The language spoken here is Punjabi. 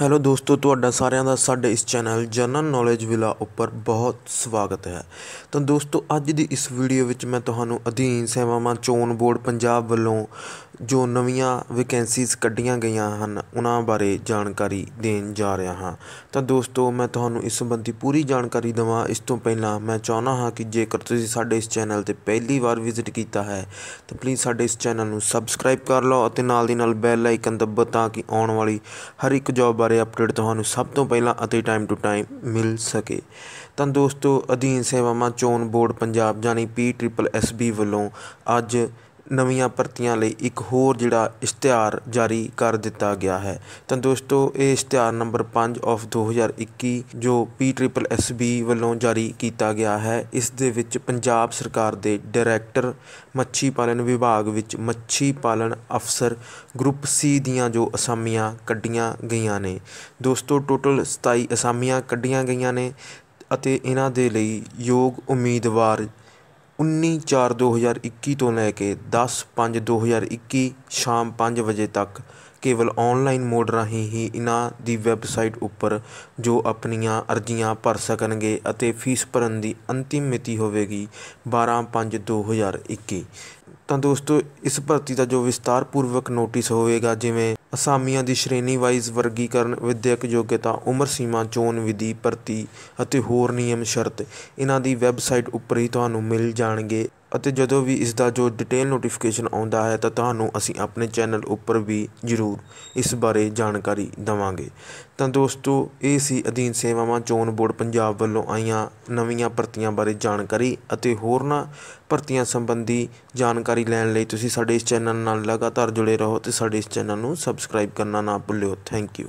ਹੈਲੋ ਦੋਸਤੋ ਤੁਹਾਡਾ ਸਾਰਿਆਂ ਦਾ ਸਾਡੇ ਇਸ ਚੈਨਲ ਜਨਰਲ ਨੌਲੇਜ ਵਿਲਾ ਉੱਪਰ ਬਹੁਤ ਸਵਾਗਤ ਹੈ ਤਾਂ ਦੋਸਤੋ ਅੱਜ ਦੀ ਇਸ ਵੀਡੀਓ ਵਿੱਚ ਮੈਂ ਤੁਹਾਨੂੰ ਅਧੀਨ ਸੇਵਾਵਾਂ ਚੋਣ ਬੋਰਡ ਪੰਜਾਬ ਵੱਲੋਂ ਜੋ ਨਵੀਆਂ ਵੈਕੈਂਸੀਜ਼ ਕੱਢੀਆਂ ਗਈਆਂ ਹਨ ਉਹਨਾਂ ਬਾਰੇ ਜਾਣਕਾਰੀ ਦੇਣ ਜਾ ਰਿਹਾ ਹਾਂ ਤਾਂ ਦੋਸਤੋ ਮੈਂ ਤੁਹਾਨੂੰ ਇਸ ਸੰਬੰਧੀ ਪੂਰੀ ਜਾਣਕਾਰੀ ਦਵਾਂ ਇਸ ਤੋਂ ਪਹਿਲਾਂ ਮੈਂ ਚਾਹੁੰਦਾ ਹਾਂ ਕਿ ਜੇਕਰ ਤੁਸੀਂ ਸਾਡੇ ਇਸ ਚੈਨਲ ਤੇ ਪਹਿਲੀ ਵਾਰ ਵਿਜ਼ਿਟ ਕੀਤਾ ਹੈ ਤਾਂ ਪਲੀਜ਼ ਸਾਡੇ ਇਸ ਚੈਨਲ ਨੂੰ ਸਬਸਕ੍ਰਾਈਬ ਕਰ ਲਓ ਅਤੇ ਨਾਲ ਦੀ ਨਾਲ ਬੈਲ ਆਈਕਨ ਦਬਾ ਤਾਂ ਕਿ ਆਉਣ ਵਾਲੀ ਹਰ ਇੱਕ ਜੌਬ ਬਾਰੇ ਅਪਡੇਟ ਤੁਹਾਨੂੰ ਸਭ ਤੋਂ ਪਹਿਲਾਂ ਅਤੇ ਟਾਈਮ ਟੂ ਟਾਈਮ ਮਿਲ ਸਕੇ ਤਾਂ ਦੋਸਤੋ ਅਧੀਨ ਸੇਵਾਵਾਂ ਚੋਣ ਬੋਰਡ ਪੰਜਾਬ ਜਾਨੀ ਪੀ ਟ੍ਰਿਪਲ ਐਸ ਬੀ ਵੱਲੋਂ ਅੱਜ ਨਵੀਆਂ ਭਰਤੀਆਂ ਲਈ ਇੱਕ ਹੋਰ ਜਿਹੜਾ ਇਸ਼ਤਿਹਾਰ ਜਾਰੀ ਕਰ ਦਿੱਤਾ ਗਿਆ ਹੈ ਤਾਂ ਦੋਸਤੋ ਇਹ ਇਸ਼ਤਿਹਾਰ ਨੰਬਰ 5 ਆਫ 2021 ਜੋ ਪੀ ਟ੍ਰਿਪਲ ਐਸ ਬੀ ਵੱਲੋਂ ਜਾਰੀ ਕੀਤਾ ਗਿਆ ਹੈ ਇਸ ਦੇ ਵਿੱਚ ਪੰਜਾਬ ਸਰਕਾਰ ਦੇ ਡਾਇਰੈਕਟਰ ਮੱਛੀ ਪਾਲਣ ਵਿਭਾਗ ਵਿੱਚ ਮੱਛੀ ਪਾਲਣ ਅਫਸਰ ਗਰੁੱਪ ਸੀ ਦੀਆਂ ਜੋ ਅਸਾਮੀਆਂ ਕੱਢੀਆਂ ਗਈਆਂ ਨੇ ਦੋਸਤੋ ਟੋਟਲ 27 ਅਸਾਮੀਆਂ ਕੱਢੀਆਂ ਗਈਆਂ ਨੇ ਅਤੇ ਇਹਨਾਂ ਦੇ ਲਈ ਯੋਗ ਉਮੀਦਵਾਰ 19/4/2021 ਤੋਂ ਲੈ ਕੇ 10/5/2021 2021 ਸ਼ਾਮ 5 ਵਜੇ ਤੱਕ ਕੇਵਲ ਆਨਲਾਈਨ ਮੋਡ ਰਾਹੀਂ ਹੀ ਇਹਨਾਂ ਦੀ ਵੈਬਸਾਈਟ ਉੱਪਰ ਜੋ ਆਪਣੀਆਂ ਅਰਜ਼ੀਆਂ ਭਰ ਸਕਣਗੇ ਅਤੇ ਫੀਸ ਭਰਨ ਦੀ ਅੰਤਿਮ ਮਿਤੀ ਹੋਵੇਗੀ 12/5/2021 ਤਾਂ ਦੋਸਤੋ ਇਸ ਭਰਤੀ ਦਾ ਜੋ ਵਿਸਤਾਰ ਪੂਰਵਕ ਨੋਟਿਸ ਹੋਵੇਗਾ ਜਿਵੇਂ ਅਸਾਮੀਆਂ ਦੀ ਸ਼੍ਰੇਣੀ ਵਾਈਜ਼ ਵਰਗੀਕਰਨ ਵਿਦਿਅਕ ਯੋਗਤਾ ਉਮਰ ਸੀਮਾ ਚੋਣ ਵਿਧੀ ਭਰਤੀ ਅਤੇ ਹੋਰ ਨਿਯਮ ਸ਼ਰਤ ਇਹਨਾਂ ਦੀ ਵੈਬਸਾਈਟ ਉੱਪਰ ਹੀ ਤੁਹਾਨੂੰ ਮਿਲ ਜਾਣਗੇ ਅਤੇ ਜਦੋਂ ਵੀ ਇਸ ਦਾ ਜੋ ਡਿਟੇਲ ਨੋਟੀਫਿਕੇਸ਼ਨ ਆਉਂਦਾ ਹੈ ਤਾਂ ਤੁਹਾਨੂੰ ਅਸੀਂ ਆਪਣੇ ਚੈਨਲ ਉੱਪਰ ਵੀ ਜ਼ਰੂਰ ਇਸ ਬਾਰੇ ਜਾਣਕਾਰੀ ਦਵਾਂਗੇ ਤਾਂ ਦੋਸਤੋ ਇਹ ਸੀ ਅਧੀਨ ਸੇਵਾਵਾਂ ਚੋਣ ਬੋਰਡ ਪੰਜਾਬ ਵੱਲੋਂ ਆਈਆਂ ਨਵੀਆਂ ਭਰਤੀਆਂ ਬਾਰੇ ਜਾਣਕਾਰੀ ਅਤੇ ਹੋਰਨਾਂ ਭਰਤੀਆਂ ਸੰਬੰਧੀ ਜਾਣਕਾਰੀ ਲੈਣ ਲਈ ਤੁਸੀਂ ਸਾਡੇ ਇਸ ਚੈਨਲ ਨਾਲ ਲਗਾਤਾਰ ਜੁੜੇ ਰਹੋ ਤੇ ਸਾਡੇ ਇਸ ਚੈਨਲ ਨੂੰ ਸਬਸਕ੍ਰਾਈਬ ਕਰਨਾ ਨਾ ਭੁੱਲਿਓ ਥੈਂਕ ਯੂ